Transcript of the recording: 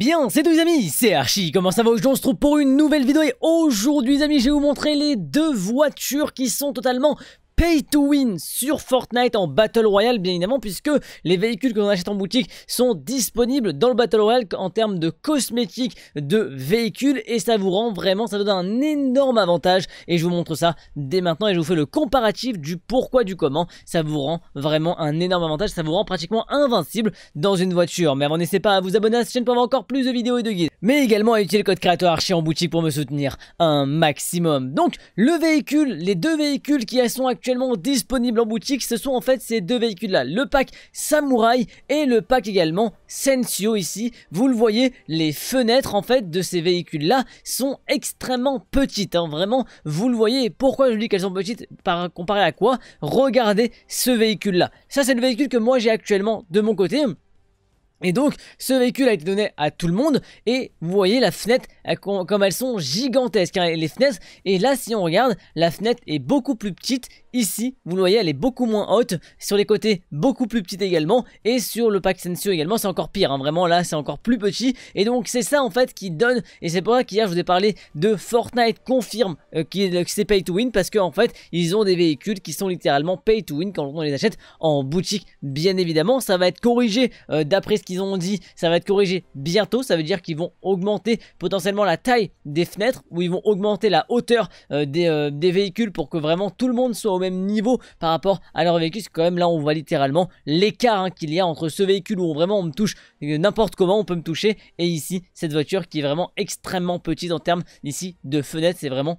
Bien, c'est tout les amis, c'est Archie, comment ça va Aujourd'hui on se trouve pour une nouvelle vidéo et aujourd'hui les amis je vais vous montrer les deux voitures qui sont totalement pay to win sur Fortnite en Battle Royale bien évidemment puisque les véhicules que l'on achète en boutique sont disponibles dans le Battle Royale en termes de cosmétiques de véhicules et ça vous rend vraiment, ça vous donne un énorme avantage et je vous montre ça dès maintenant et je vous fais le comparatif du pourquoi du comment, ça vous rend vraiment un énorme avantage, ça vous rend pratiquement invincible dans une voiture. Mais avant n'hésitez pas à vous abonner à cette chaîne pour avoir encore plus de vidéos et de guides mais également à utiliser le code créateur archi en boutique pour me soutenir un maximum. Donc le véhicule, les deux véhicules qui sont actuellement disponibles en boutique, ce sont en fait ces deux véhicules là, le pack Samouraï et le pack également Sensio ici. Vous le voyez, les fenêtres en fait de ces véhicules là sont extrêmement petites, hein. vraiment vous le voyez. Pourquoi je dis qu'elles sont petites par comparé à quoi Regardez ce véhicule là. Ça c'est le véhicule que moi j'ai actuellement de mon côté. Et donc, ce véhicule a été donné à tout le monde. Et vous voyez la fenêtre, comme elles sont gigantesques, hein, les fenêtres. Et là, si on regarde, la fenêtre est beaucoup plus petite. Ici, vous le voyez, elle est beaucoup moins haute. Sur les côtés, beaucoup plus petite également. Et sur le pack Sensio également, c'est encore pire. Hein, vraiment, là, c'est encore plus petit. Et donc, c'est ça, en fait, qui donne... Et c'est pour ça qu'hier, je vous ai parlé de Fortnite Confirme, euh, que c'est pay to win. Parce qu'en en fait, ils ont des véhicules qui sont littéralement pay to win quand on les achète en boutique, bien évidemment. Ça va être corrigé euh, d'après ce qui ils ont dit ça va être corrigé bientôt, ça veut dire qu'ils vont augmenter potentiellement la taille des fenêtres ou ils vont augmenter la hauteur euh, euh, des, véhicules pour que vraiment tout le monde soit au même niveau par rapport à leur véhicule. Parce quand même là on voit littéralement l'écart hein, qu'il y a entre ce véhicule où vraiment on me touche euh, n'importe comment, on peut me toucher et ici cette voiture qui est vraiment extrêmement petite en termes ici de fenêtres, c'est vraiment